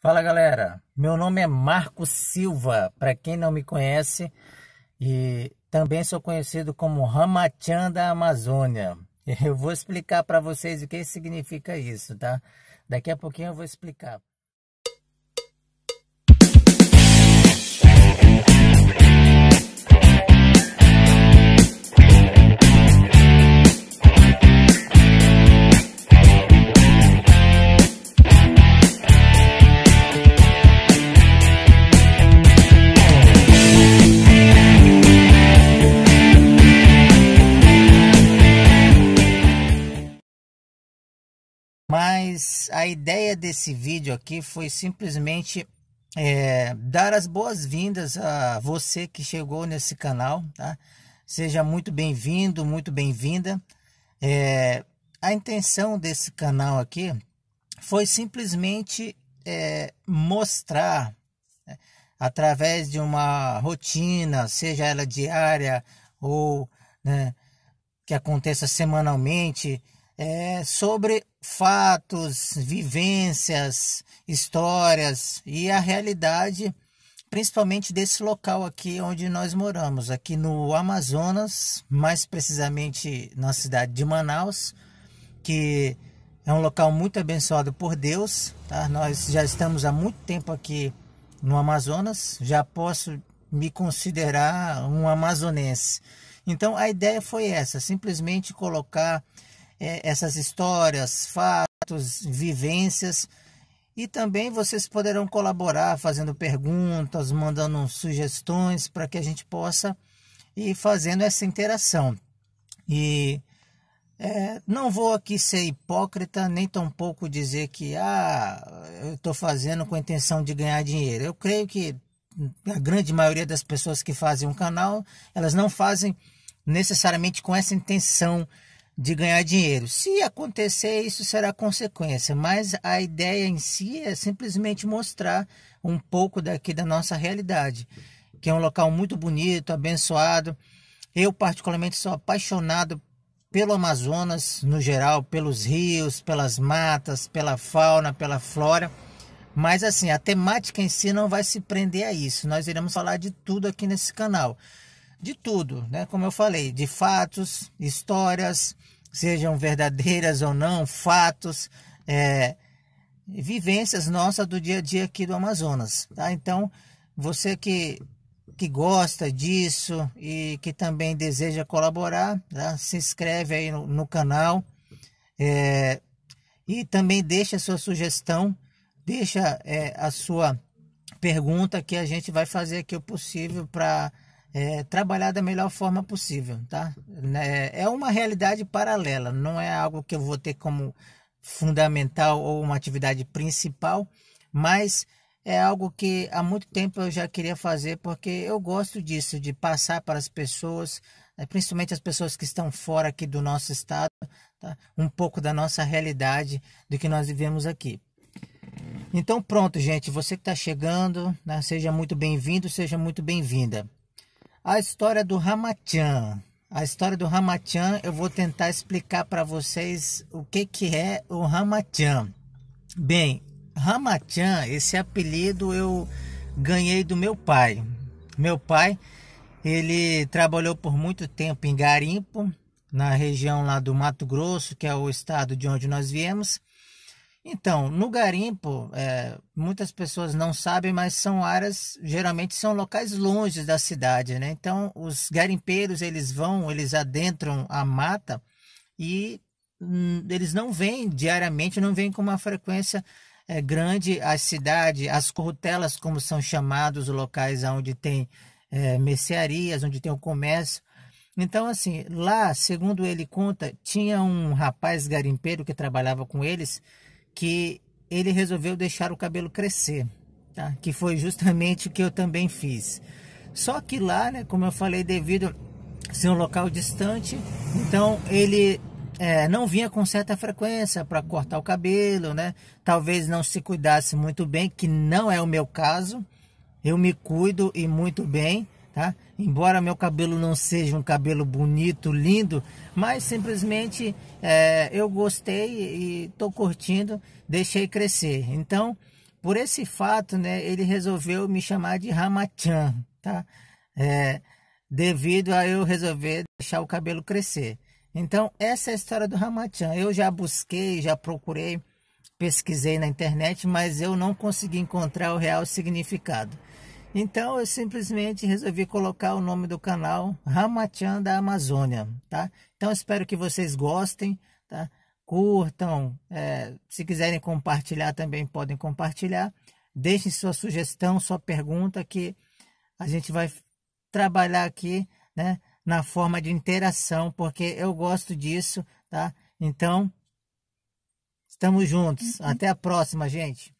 Fala galera, meu nome é Marco Silva, para quem não me conhece, e também sou conhecido como Ramachan da Amazônia. Eu vou explicar para vocês o que significa isso, tá? Daqui a pouquinho eu vou explicar. a ideia desse vídeo aqui foi simplesmente é, dar as boas-vindas a você que chegou nesse canal, tá? Seja muito bem-vindo, muito bem-vinda. É, a intenção desse canal aqui foi simplesmente é, mostrar, né, através de uma rotina, seja ela diária ou né, que aconteça semanalmente, é, sobre fatos, vivências, histórias e a realidade, principalmente desse local aqui onde nós moramos, aqui no Amazonas, mais precisamente na cidade de Manaus, que é um local muito abençoado por Deus. Tá? Nós já estamos há muito tempo aqui no Amazonas, já posso me considerar um amazonense. Então a ideia foi essa, simplesmente colocar é, essas histórias, fatos, vivências. E também vocês poderão colaborar fazendo perguntas, mandando sugestões para que a gente possa ir fazendo essa interação. E é, não vou aqui ser hipócrita, nem tampouco dizer que ah, eu estou fazendo com a intenção de ganhar dinheiro. Eu creio que a grande maioria das pessoas que fazem um canal, elas não fazem necessariamente com essa intenção de ganhar dinheiro. Se acontecer, isso será consequência, mas a ideia em si é simplesmente mostrar um pouco daqui da nossa realidade, que é um local muito bonito, abençoado. Eu, particularmente, sou apaixonado pelo Amazonas no geral, pelos rios, pelas matas, pela fauna, pela flora. Mas assim, a temática em si não vai se prender a isso. Nós iremos falar de tudo aqui nesse canal de tudo, né? Como eu falei, de fatos, histórias, sejam verdadeiras ou não, fatos, é, vivências nossas do dia a dia aqui do Amazonas, tá? Então, você que que gosta disso e que também deseja colaborar, tá? se inscreve aí no, no canal é, e também deixa a sua sugestão, deixa é, a sua pergunta que a gente vai fazer aqui o possível para é, trabalhar da melhor forma possível, tá? Né, é uma realidade paralela, não é algo que eu vou ter como fundamental ou uma atividade principal, mas é algo que há muito tempo eu já queria fazer porque eu gosto disso, de passar para as pessoas, é, principalmente as pessoas que estão fora aqui do nosso estado, tá? um pouco da nossa realidade, do que nós vivemos aqui. Então pronto, gente, você que está chegando, né? seja muito bem-vindo, seja muito bem-vinda. A história do Ramachan. A história do Ramachan, eu vou tentar explicar para vocês o que, que é o Ramachan. Bem, Ramachan, esse apelido eu ganhei do meu pai. Meu pai, ele trabalhou por muito tempo em garimpo, na região lá do Mato Grosso, que é o estado de onde nós viemos. Então, no garimpo, é, muitas pessoas não sabem, mas são áreas, geralmente são locais longe da cidade, né? Então, os garimpeiros, eles vão, eles adentram a mata e hum, eles não vêm diariamente, não vêm com uma frequência é, grande à cidade, as corrutelas, como são chamados os locais onde tem é, mercearias, onde tem o comércio. Então, assim, lá, segundo ele conta, tinha um rapaz garimpeiro que trabalhava com eles, que ele resolveu deixar o cabelo crescer, tá? que foi justamente o que eu também fiz. Só que lá, né, como eu falei, devido a ser um local distante, então ele é, não vinha com certa frequência para cortar o cabelo, né? Talvez não se cuidasse muito bem, que não é o meu caso. Eu me cuido e muito bem, Tá? Embora meu cabelo não seja um cabelo bonito, lindo, mas simplesmente é, eu gostei e estou curtindo, deixei crescer. Então, por esse fato, né, ele resolveu me chamar de Ramachan, tá? É, devido a eu resolver deixar o cabelo crescer. Então, essa é a história do Ramachan. Eu já busquei, já procurei, pesquisei na internet, mas eu não consegui encontrar o real significado. Então eu simplesmente resolvi colocar o nome do canal Ramachan da Amazônia, tá? Então espero que vocês gostem, tá? Curtam, é, se quiserem compartilhar também podem compartilhar. Deixem sua sugestão, sua pergunta que a gente vai trabalhar aqui, né? Na forma de interação, porque eu gosto disso, tá? Então, estamos juntos. Uhum. Até a próxima, gente.